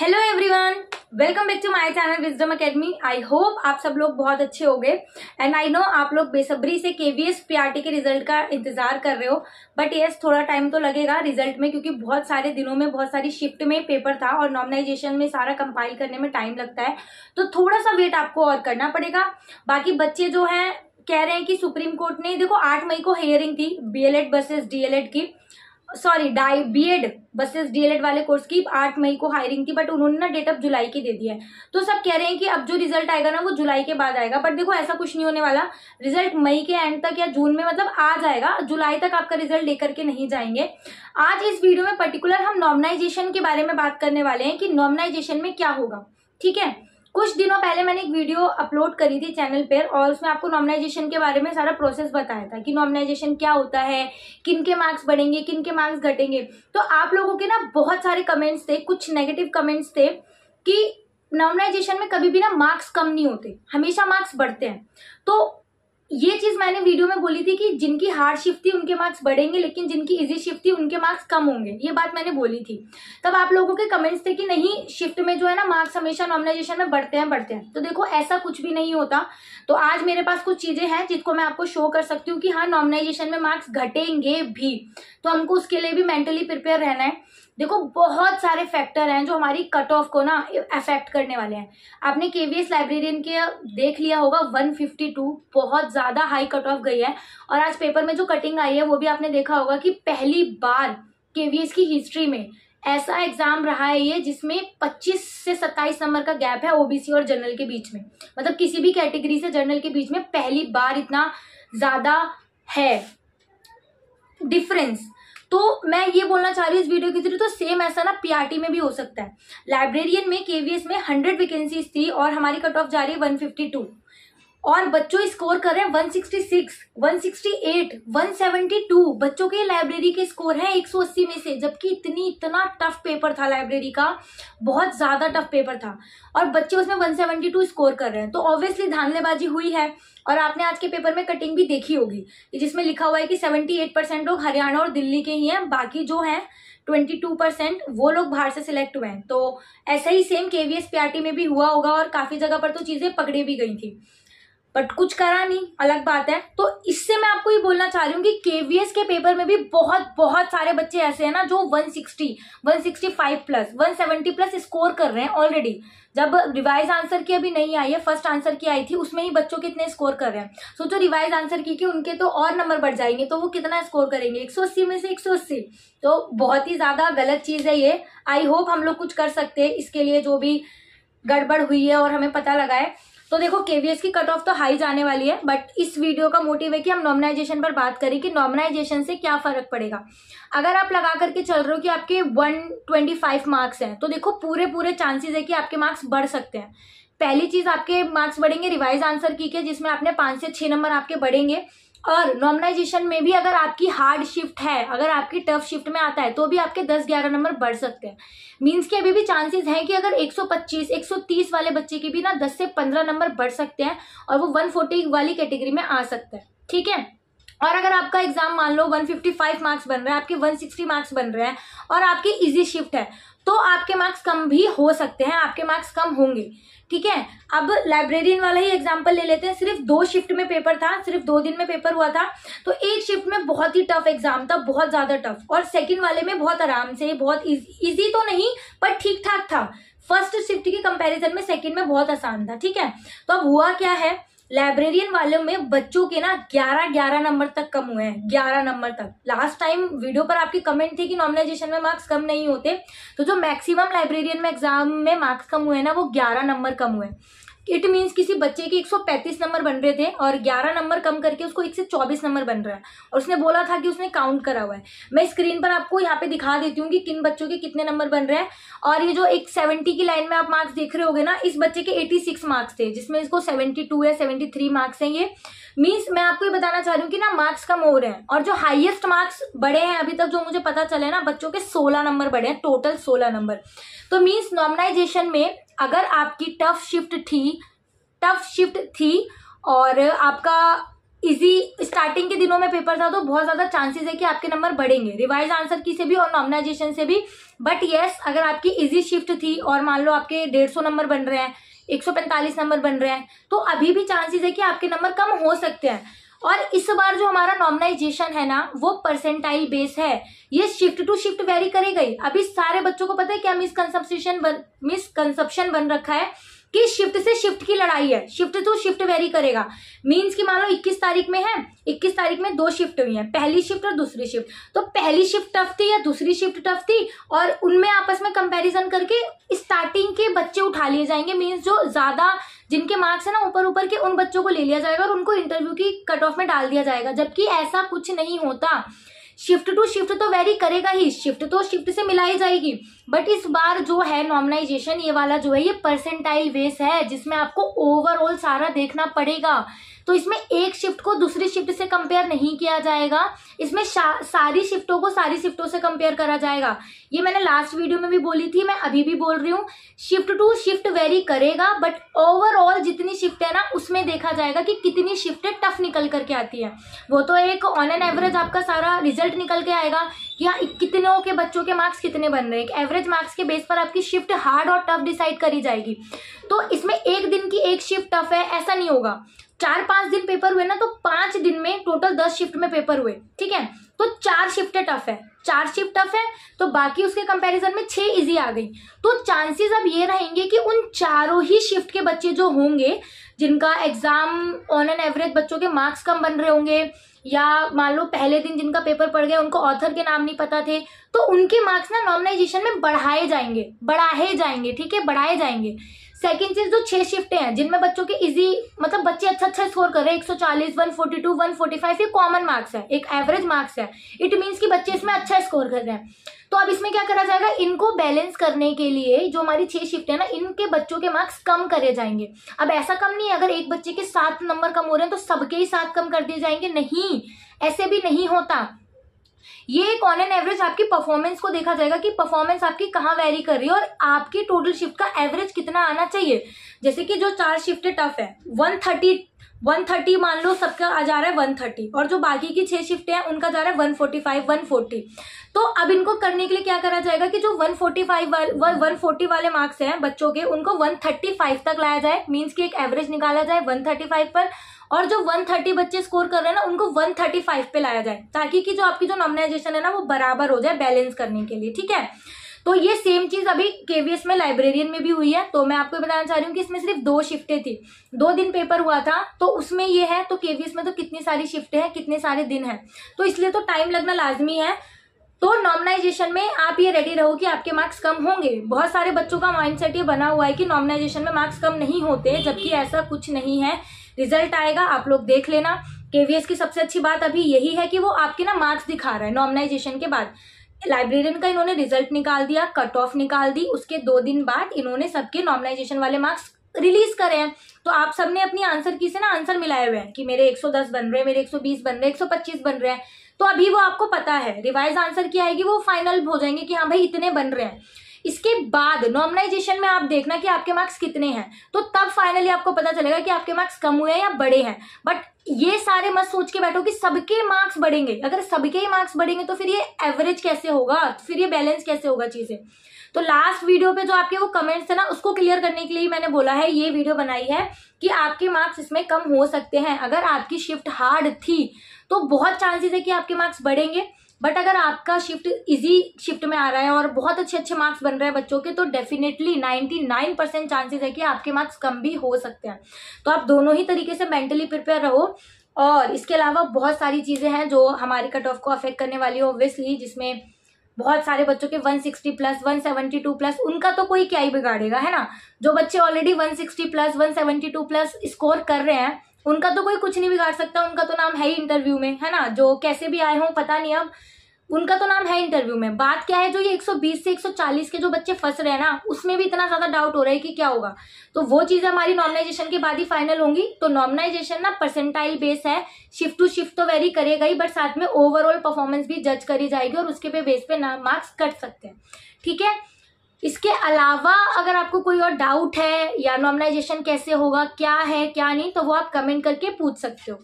hello everyone welcome back to my channel Wisdom Academy I hope आप सब लोग बहुत अच्छे हो गए एंड आई नो आप लोग बेसब्री से के वी एस के रिजल्ट का इंतजार कर रहे हो बट येस थोड़ा टाइम तो लगेगा रिजल्ट में क्योंकि बहुत सारे दिनों में बहुत सारी शिफ्ट में पेपर था और नॉमिनाइजेशन में सारा कंपाइल करने में टाइम लगता है तो थोड़ा सा वेट आपको और करना पड़ेगा बाकी बच्चे जो हैं कह रहे हैं कि सुप्रीम कोर्ट ने देखो आठ मई को हेयरिंग थी बी एल वर्सेज डी की सॉरी डाई एड बसेस डीएलएड वाले कोर्स की आठ मई को हायरिंग थी बट उन्होंने ना डेट अब जुलाई की दे दी है तो सब कह रहे हैं कि अब जो रिजल्ट आएगा ना वो जुलाई के बाद आएगा बट देखो ऐसा कुछ नहीं होने वाला रिजल्ट मई के एंड तक या जून में मतलब आ जाएगा जुलाई तक आपका रिजल्ट लेकर के नहीं जाएंगे आज इस वीडियो में पर्टिकुलर हम नॉमनाइजेशन के बारे में बात करने वाले हैं कि नॉमनाइजेशन में क्या होगा ठीक है कुछ दिनों पहले मैंने एक वीडियो अपलोड करी थी चैनल पर और उसमें आपको नॉमिनाइजेशन के बारे में सारा प्रोसेस बताया था कि नॉमिनाइजेशन क्या होता है किन के मार्क्स बढ़ेंगे किन के मार्क्स घटेंगे तो आप लोगों के ना बहुत सारे कमेंट्स थे कुछ नेगेटिव कमेंट्स थे कि नॉमिनाइजेशन में कभी भी ना मार्क्स कम नहीं होते हमेशा मार्क्स बढ़ते हैं तो ये चीज मैंने वीडियो में बोली थी कि जिनकी हार्ड शिफ्ट थी उनके मार्क्स बढ़ेंगे लेकिन जिनकी इजी शिफ्ट थी उनके मार्क्स कम होंगे ये बात मैंने बोली थी तब आप लोगों के कमेंट्स थे कि नहीं शिफ्ट में जो है ना मार्क्स हमेशा नॉमिनाइजेशन में बढ़ते हैं बढ़ते हैं तो देखो ऐसा कुछ भी नहीं होता तो आज मेरे पास कुछ चीजें हैं जिसको मैं आपको शो कर सकती हूँ कि हाँ नॉमिनाइजेशन में मार्क्स घटेंगे भी तो हमको उसके लिए भी मेंटली प्रिपेयर रहना है देखो बहुत सारे फैक्टर हैं जो हमारी कट ऑफ को ना अफेक्ट करने वाले हैं आपने के वी एस लाइब्रेरियन के देख लिया होगा 152 बहुत ज़्यादा हाई कट ऑफ गई है और आज पेपर में जो कटिंग आई है वो भी आपने देखा होगा कि पहली बार के वी एस की हिस्ट्री में ऐसा एग्जाम रहा है ये जिसमें 25 से 27 नंबर का गैप है ओबीसी और जनरल के बीच में मतलब किसी भी कैटेगरी से जनरल के बीच में पहली बार इतना ज़्यादा है डिफरेंस तो मैं ये बोलना चाह रही हूँ इस वीडियो के थ्रू तो सेम ऐसा ना पीआरटी में भी हो सकता है लाइब्रेरियन में केवीएस में हंड्रेड वैकेंसीज थी और हमारी कट ऑफ जा रही है वन और बच्चों स्कोर कर रहे हैं 166, 168, 172 बच्चों के लाइब्रेरी के स्कोर हैं 180 में से जबकि इतनी इतना टफ पेपर था लाइब्रेरी का बहुत ज़्यादा टफ पेपर था और बच्चे उसमें 172 स्कोर कर रहे हैं तो ऑब्वियसली धानलेबाजी हुई है और आपने आज के पेपर में कटिंग भी देखी होगी जिसमें लिखा हुआ है कि सेवेंटी परसेंट लोग हरियाणा और दिल्ली के ही हैं बाकी जो हैं 22 परसेंट वो लोग बाहर से सिलेक्ट हुए हैं तो ऐसा ही सेम केवीएस पीआरटी में भी हुआ होगा और काफ़ी जगह पर तो चीज़ें पकड़ी भी गई थी बट कुछ करा नहीं अलग बात है तो इससे मैं आपको ये बोलना चाह रही हूँ कि केवीएस के पेपर में भी बहुत बहुत सारे बच्चे ऐसे हैं ना जो 160, 165 प्लस 170 प्लस स्कोर कर रहे हैं ऑलरेडी जब रिवाइज आंसर की अभी नहीं आई है फर्स्ट आंसर की आई थी उसमें ही बच्चों कितने स्कोर कर रहे हैं सोचो रिवाइज आंसर की कि उनके तो और नंबर बढ़ जाएंगे तो वो कितना स्कोर करेंगे 180 में से 180 तो बहुत ही ज़्यादा गलत चीज़ है ये आई होप हम लोग कुछ कर सकते हैं इसके लिए जो भी गड़बड़ हुई है और हमें पता लगा है तो देखो केवीएस की कट ऑफ तो हाई जाने वाली है बट इस वीडियो का मोटिव है कि हम नॉमिनाइजेशन पर बात करें कि नॉमिनाइजेशन से क्या फर्क पड़ेगा अगर आप लगा करके चल रहे हो कि आपके 125 मार्क्स हैं तो देखो पूरे पूरे चांसेस है कि आपके मार्क्स बढ़ सकते हैं पहली चीज आपके मार्क्स बढ़ेंगे रिवाइज आंसर की के जिसमें आपने पाँच से छः नंबर आपके बढ़ेंगे और नॉर्मलाइजेशन में भी अगर आपकी हार्ड शिफ्ट है अगर आपकी टफ शिफ्ट में आता है तो भी आपके 10-11 नंबर बढ़ सकते हैं मींस कि अभी भी चांसेस हैं कि अगर 125 130 वाले बच्चे के भी ना 10 से 15 नंबर बढ़ सकते हैं और वो 140 वाली कैटेगरी में आ सकते हैं ठीक है और अगर आपका एग्जाम मान लो 155 मार्क्स बन रहे हैं आपके 160 मार्क्स बन रहे हैं और आपकी इजी शिफ्ट है तो आपके मार्क्स कम भी हो सकते हैं आपके मार्क्स कम होंगे ठीक है अब लाइब्रेरियन वाला ही एग्जाम्पल ले लेते हैं सिर्फ दो शिफ्ट में पेपर था सिर्फ दो दिन में पेपर हुआ था तो एक शिफ्ट में बहुत ही टफ एग्जाम था बहुत ज़्यादा टफ और सेकंड वाले में बहुत आराम से बहुत इजी तो नहीं पर ठीक ठाक था फर्स्ट शिफ्ट के कंपैरिजन में सेकंड में बहुत आसान था ठीक है तो अब हुआ क्या है लाइब्रेरियन वालों में बच्चों के ना ग्यारह ग्यारह नंबर तक कम हुए हैं ग्यारह नंबर तक लास्ट टाइम वीडियो पर आपकी कमेंट थी कि नॉमिनाइजेशन में मार्क्स कम नहीं होते तो जो मैक्सिमम लाइब्रेरियन में एग्जाम में मार्क्स कम हुए हैं ना वो ग्यारह नंबर कम हुए इट मीन्स किसी बच्चे के 135 नंबर बन रहे थे और 11 नंबर कम करके उसको एक से चौबीस नंबर बन रहा है और उसने बोला था कि उसने काउंट करा हुआ है मैं स्क्रीन पर आपको यहाँ पे दिखा देती हूँ कि किन बच्चों के कितने नंबर बन रहे हैं और ये जो एक सेवेंटी की लाइन में आप मार्क्स देख रहे होगे ना इस बच्चे के एटी मार्क्स थे जिसमें इसको सेवेंटी है सेवेंटी मार्क्स हैं ये मीन्स मैं आपको ये बताना चाह रही हूँ कि ना मार्क्स कम हो रहे हैं और जो हाइएस्ट मार्क्स बढ़े हैं अभी तक जो मुझे पता चले ना बच्चों के सोलह नंबर बढ़े हैं टोटल सोलह नंबर तो मीन्स नॉमनाइजेशन में अगर आपकी टफ शिफ्ट थी टफ शिफ्ट थी और आपका इजी स्टार्टिंग के दिनों में पेपर था तो बहुत ज़्यादा चांसेस है कि आपके नंबर बढ़ेंगे रिवाइज आंसर की से भी और नॉमिनाइजेशन से भी बट येस yes, अगर आपकी इजी शिफ्ट थी और मान लो आपके डेढ़ सौ नंबर बन रहे हैं एक सौ पैंतालीस नंबर बन रहे हैं तो अभी भी चांसेस है कि आपके नंबर कम हो सकते हैं और इस बार जो हमारा नॉर्मलाइजेशन है ना वो परसेंटाइल बेस है ये शिफ्ट टू शिफ्ट वेरी गई अभी सारे बच्चों को पता है क्या मिसकनसेप्शन बन बन रखा है कि शिफ्ट से शिफ्ट की लड़ाई है शिफ्ट टू शिफ्ट वेरी करेगा मींस कि मान लो 21 तारीख में है 21 तारीख में दो शिफ्ट हुई है पहली शिफ्ट और दूसरी शिफ्ट तो पहली शिफ्ट टफ थी या दूसरी शिफ्ट टफ थी और उनमें आपस में कंपैरिजन करके स्टार्टिंग के बच्चे उठा लिए जाएंगे मींस जो ज्यादा जिनके मार्क्स है ना ऊपर ऊपर के उन बच्चों को ले लिया जाएगा और उनको इंटरव्यू की कट ऑफ में डाल दिया जाएगा जबकि ऐसा कुछ नहीं होता शिफ्ट टू शिफ्ट तो वेरी करेगा ही शिफ्ट तो शिफ्ट से मिलाई जाएगी बट इस बार जो है नॉमिनाइजेशन ये वाला जो है ये परसेंटाइल बेस है जिसमें आपको ओवरऑल सारा देखना पड़ेगा तो इसमें एक शिफ्ट को दूसरी शिफ्ट से कंपेयर नहीं किया जाएगा इसमें सारी शिफ्टों को सारी शिफ्टों से कंपेयर करा जाएगा ये मैंने लास्ट वीडियो में भी बोली थी मैं अभी भी बोल रही हूँ शिफ्ट टू शिफ्ट वेरी करेगा बट ओवरऑल जितनी शिफ्ट है ना उसमें देखा जाएगा कि कितनी शिफ्ट टफ निकल करके आती है वो तो एक ऑन एन एवरेज आपका सारा रिजल्ट निकल के आएगा या कितनों के बच्चों के मार्क्स कितने बन रहे हैं एवरेज मार्क्स के बेस पर आपकी शिफ्ट हार्ड और टफ डिसाइड करी जाएगी तो इसमें एक दिन की एक शिफ्ट टफ है ऐसा नहीं होगा चार पांच दिन पेपर हुए ना तो पांच दिन में टोटल दस शिफ्ट में पेपर हुए ठीक है तो चार शिफ्ट टफ है चार शिफ्ट टफ है तो बाकी उसके कंपैरिजन में छह इजी आ गई तो चांसेस अब ये रहेंगे कि उन चारों ही शिफ्ट के बच्चे जो होंगे जिनका एग्जाम ऑन एन एवरेज बच्चों के मार्क्स कम बन रहे होंगे या मान लो पहले दिन जिनका पेपर पड़ गया उनको ऑथर के नाम नहीं पता थे तो उनके मार्क्स ना नॉमिनाइजेशन में बढ़ाए जाएंगे बढ़ाए जाएंगे ठीक है बढ़ाए जाएंगे सेकेंड चीज जो छह शिफ्टें हैं जिनमें बच्चों के इजी मतलब बच्चे अच्छा अच्छा स्कोर कर रहे हैं वन फोर्टी फाइव ये कॉमन मार्क्स है एक एवरेज मार्क्स है इट मीन्स कि बच्चे इसमें अच्छा स्कोर कर रहे हैं तो अब इसमें क्या करा जाएगा इनको बैलेंस करने के लिए जो हमारी छह शिफ्ट है ना इनके बच्चों के मार्क्स कम करे जाएंगे अब ऐसा कम नहीं है अगर एक बच्चे के सात नंबर कम हो रहे हैं तो सबके ही सात कम कर दिए जाएंगे नहीं ऐसे भी नहीं होता ये एक ऑन एन एवरेज आपकी परफॉर्मेंस को देखा जाएगा कि परफॉर्मेंस आपकी कहाँ वेरी कर रही है और आपकी टोटल शिफ्ट का एवरेज कितना आना चाहिए जैसे कि जो चार शिफ्ट टफ है वन थर्टी वन थर्टी मान लो सबका आ जा रहा है वन थर्टी और जो बाकी की छह शिफ्ट हैं उनका जा रहा है one forty five one forty तो अब इनको करने के लिए क्या करा जाएगा कि जो one forty five one forty वाले मार्क्स हैं बच्चों के उनको वन थर्टी फाइव तक लाया जाए मीन्स कि एक एवरेज निकाला जाए वन थर्टी फाइव पर और जो 130 बच्चे स्कोर कर रहे हैं ना उनको 135 पे लाया जाए ताकि कि जो आपकी जो नॉमिनाइजेशन है ना वो बराबर हो जाए बैलेंस करने के लिए ठीक है तो ये सेम चीज अभी केवीएस में लाइब्रेरियन में भी हुई है तो मैं आपको बताना चाह रही हूँ कि इसमें सिर्फ दो शिफ्टें थी दो दिन पेपर हुआ था तो उसमें ये है तो केवीएस में तो कितनी सारी शिफ्टें हैं कितने सारे दिन हैं तो इसलिए तो टाइम लगना लाजमी है तो नॉमिनाइजेशन में आप ये रेडी रहो कि आपके मार्क्स कम होंगे बहुत सारे बच्चों का माइंडसेट ये बना हुआ है कि नॉमिनाइजेशन में मार्क्स कम नहीं होते जबकि ऐसा कुछ नहीं है रिजल्ट आएगा आप लोग देख लेना केवीएस की सबसे अच्छी बात अभी यही है कि वो आपके ना मार्क्स दिखा रहा है नॉमनाइजेशन के बाद लाइब्रेरियन का इन्होंने रिजल्ट निकाल दिया कट ऑफ निकाल दी उसके दो दिन बाद इन्होंने सबके नॉमनाइजेशन वाले मार्क्स रिलीज करे हैं तो आप सबने अपनी आंसर की से ना आंसर मिलाए हुए हैं कि मेरे 110 बन रहे हैं मेरे 120 बन रहे हैं 125 बन रहे हैं तो अभी वो आपको पता है रिवाइज आंसर की आएगी वो फाइनल हो जाएंगे कि हाँ भाई इतने बन रहे हैं इसके बाद नॉर्मलाइजेशन में आप देखना कि आपके मार्क्स कितने हैं तो तब फाइनली आपको पता चलेगा कि आपके मार्क्स कम हुए हैं या बड़े हैं बट ये सारे मत सोच के बैठो कि सबके मार्क्स बढ़ेंगे अगर सबके ही मार्क्स बढ़ेंगे तो फिर ये एवरेज कैसे होगा फिर ये बैलेंस कैसे होगा चीज़ें तो लास्ट वीडियो पे जो आपके वो कमेंट्स थे ना उसको क्लियर करने के लिए मैंने बोला है ये वीडियो बनाई है कि आपके मार्क्स इसमें कम हो सकते हैं अगर आपकी शिफ्ट हार्ड थी तो बहुत चांसेस है कि आपके मार्क्स बढ़ेंगे बट अगर आपका शिफ्ट इजी शिफ्ट में आ रहा है और बहुत अच्छे अच्छे मार्क्स बन रहे हैं बच्चों के तो definitely ninety nine percent chances है कि आपके मार्क्स कम भी हो सकते हैं तो आप दोनों ही तरीके से मेंटली प्रिपेयर रहो और इसके अलावा बहुत सारी चीज़ें हैं जो हमारे कट ऑफ को अफेक्ट करने वाली है ऑब्वियसली जिसमें बहुत सारे बच्चों के 160 प्लस 172 प्लस उनका तो कोई क्या ही बिगाड़ेगा है ना जो बच्चे ऑलरेडी 160 प्लस 172 प्लस स्कोर कर रहे हैं उनका तो कोई कुछ नहीं बिगाड़ सकता उनका तो नाम है ही इंटरव्यू में है ना जो कैसे भी आए हों पता नहीं अब उनका तो नाम है इंटरव्यू में बात क्या है जो ये 120 से 140 के जो बच्चे फंस रहे हैं ना उसमें भी इतना ज़्यादा डाउट हो रहा है कि क्या होगा तो वो चीज़ें हमारी नॉमिनाइजेशन के बाद ही फाइनल होंगी तो नॉमिनाइजेशन ना परसेंटाइल बेस है शिफ्ट टू शिफ्ट तो वेरी करेगा ही बट साथ में ओवरऑल परफॉर्मेंस भी जज करी जाएगी और उसके पे बेस पे ना मार्क्स कट सकते हैं ठीक है इसके अलावा अगर आपको कोई और डाउट है या नॉर्मलाइजेशन कैसे होगा क्या है क्या नहीं तो वो आप कमेंट करके पूछ सकते हो